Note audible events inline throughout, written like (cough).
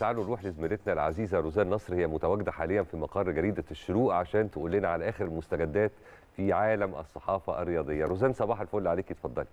تعالوا نروح لزميلتنا العزيزه روزان نصر هي متواجده حاليا في مقر جريده الشروق عشان تقول لنا على اخر المستجدات في عالم الصحافه الرياضيه روزان صباح الفل عليك اتفضلي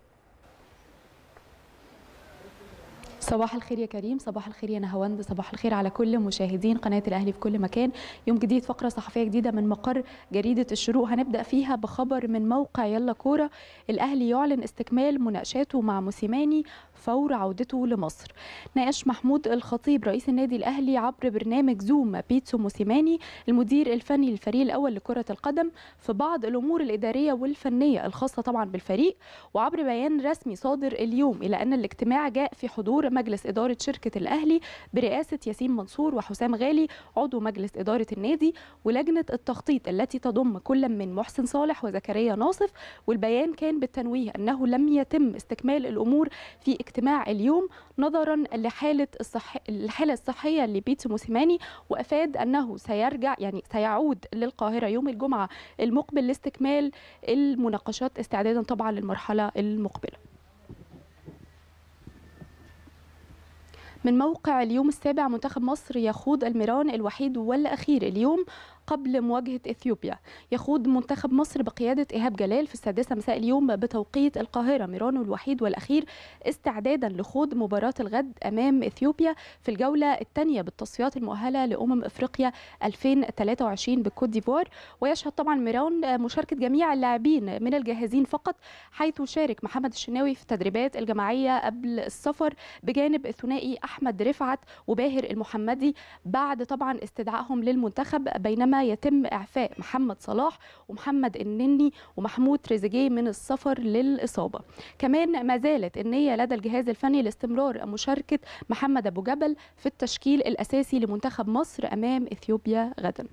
صباح الخير يا كريم صباح الخير يا نهاوند صباح الخير على كل مشاهدين قناة الأهلي في كل مكان يوم جديد فقرة صحفية جديدة من مقر جريدة الشروق هنبدأ فيها بخبر من موقع يلا كورة الأهلي يعلن استكمال مناقشاته مع موسيماني فور عودته لمصر ناقش محمود الخطيب رئيس النادي الأهلي عبر برنامج زوم بيتسو موسيماني المدير الفني للفريق الأول لكرة القدم في بعض الأمور الإدارية والفنية الخاصة طبعا بالفريق وعبر بيان رسمي صادر اليوم إلى أن الاجتماع جاء في حضور مجلس إدارة شركة الأهلي برئاسة ياسين منصور وحسام غالي عضو مجلس إدارة النادي ولجنة التخطيط التي تضم كل من محسن صالح وزكريا ناصف والبيان كان بالتنويه أنه لم يتم استكمال الأمور في اجتماع اليوم نظرا لحاله الصح... الحاله الصحيه لبيتسو موسيماني وافاد انه سيرجع يعني سيعود للقاهره يوم الجمعه المقبل لاستكمال المناقشات استعدادا طبعا للمرحله المقبله من موقع اليوم السابع منتخب مصر يخوض الميران الوحيد والاخير اليوم قبل مواجهة إثيوبيا يخوض منتخب مصر بقيادة إيهاب جلال في السادسة مساء اليوم بتوقيت القاهرة ميرانو الوحيد والأخير استعدادا لخوض مباراة الغد أمام إثيوبيا في الجولة الثانية بالتصفيات المؤهلة لأمم إفريقيا 2023 بالكوت ديفوار ويشهد طبعا ميران مشاركة جميع اللاعبين من الجاهزين فقط حيث شارك محمد الشناوي في التدريبات الجماعية قبل السفر بجانب الثنائي أحمد رفعت وباهر المحمدي بعد طبعا استدعائهم للمنتخب بينما عندما يتم إعفاء محمد صلاح ومحمد النني ومحمود تريزيجيه من السفر للإصابة كمان ما زالت النية لدى الجهاز الفني لاستمرار مشاركة محمد أبو جبل في التشكيل الأساسي لمنتخب مصر أمام إثيوبيا غدا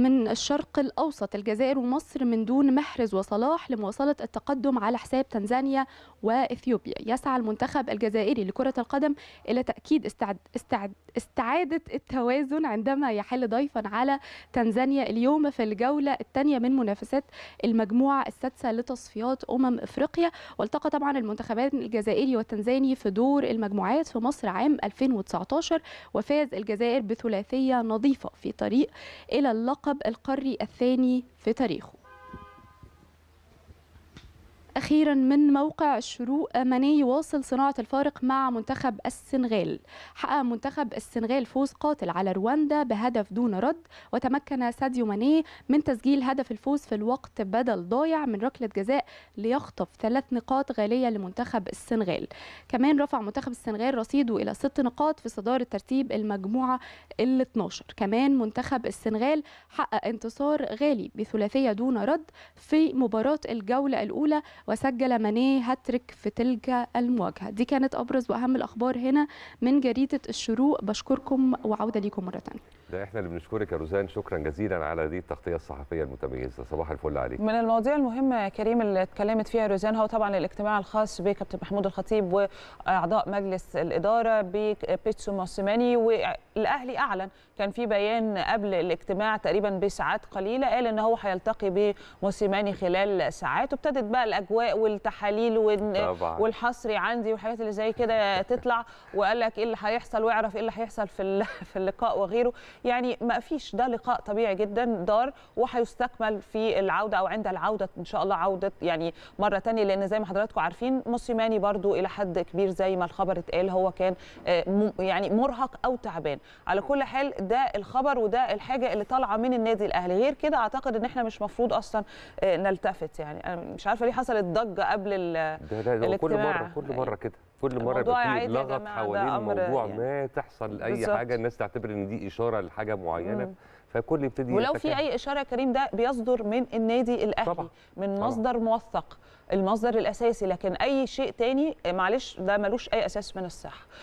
من الشرق الأوسط الجزائر ومصر من دون محرز وصلاح لمواصلة التقدم على حساب تنزانيا وإثيوبيا يسعى المنتخب الجزائري لكرة القدم إلى تأكيد استعد استعد استعادة التوازن عندما يحل ضيفا على تنزانيا اليوم في الجولة الثانية من منافسات المجموعة السادسة لتصفيات أمم إفريقيا والتقى طبعا المنتخبات الجزائري والتنزاني في دور المجموعات في مصر عام 2019 وفاز الجزائر بثلاثية نظيفة في طريق إلى اللقب اللقب القاري الثاني في تاريخه أخيرا من موقع شروق مني واصل صناعة الفارق مع منتخب السنغال حقق منتخب السنغال فوز قاتل على رواندا بهدف دون رد وتمكن ساديو ماني من تسجيل هدف الفوز في الوقت بدل ضايع من ركلة جزاء ليخطف ثلاث نقاط غالية لمنتخب السنغال كمان رفع منتخب السنغال رصيده إلى ست نقاط في صدارة ترتيب المجموعة ال 12 كمان منتخب السنغال حقق انتصار غالي بثلاثية دون رد في مباراة الجولة الأولى وسجل ماني هاتريك في تلك المواجهة دي كانت أبرز وأهم الأخبار هنا من جريدة الشروق بشكركم وعودة ليكم مرة ثانية ده احنا اللي بنشكرك يا روزان شكرا جزيلا على هذه التغطيه الصحفيه المتميزه صباح الفل عليك من المواضيع المهمه يا كريم اللي اتكلمت فيها روزان هو طبعا الاجتماع الخاص بكابتن محمود الخطيب واعضاء مجلس الاداره ببيتسو موسيماني والاهلي اعلن كان في بيان قبل الاجتماع تقريبا بساعات قليله قال ان هو هيلتقي بموسيماني خلال ساعات وابتدت بقى الاجواء والتحاليل والحصري عندي والحاجات اللي زي كده تطلع (laughs) وقال لك ايه اللي هيحصل واعرف ايه اللي هيحصل في (laughs) في اللقاء وغيره يعني ما فيش ده لقاء طبيعي جدا دار وهيستكمل في العوده او عند العوده ان شاء الله عوده يعني مره ثانيه لان زي ما حضراتكم عارفين موسيماني برضو الى حد كبير زي ما الخبر اتقال هو كان آه، يعني مرهق او تعبان على كل حال ده الخبر وده الحاجه اللي طالعه من النادي الاهلي غير كده اعتقد ان احنا مش مفروض اصلا آه، نلتفت يعني انا مش عارفه ليه حصلت ضجه قبل ال ده كل مره كل مره كده كل مره بتيجي لغط حوالين الموضوع يعني ما تحصل اي بالزبط. حاجه الناس تعتبر ان دي اشاره لحاجه معينه مم. فكل يبتدي ولو في اي اشاره يا كريم ده بيصدر من النادي الاهلي طبعا. من مصدر طبعا. موثق المصدر الاساسي لكن اي شيء تاني معلش ده ملوش اي اساس من الصحه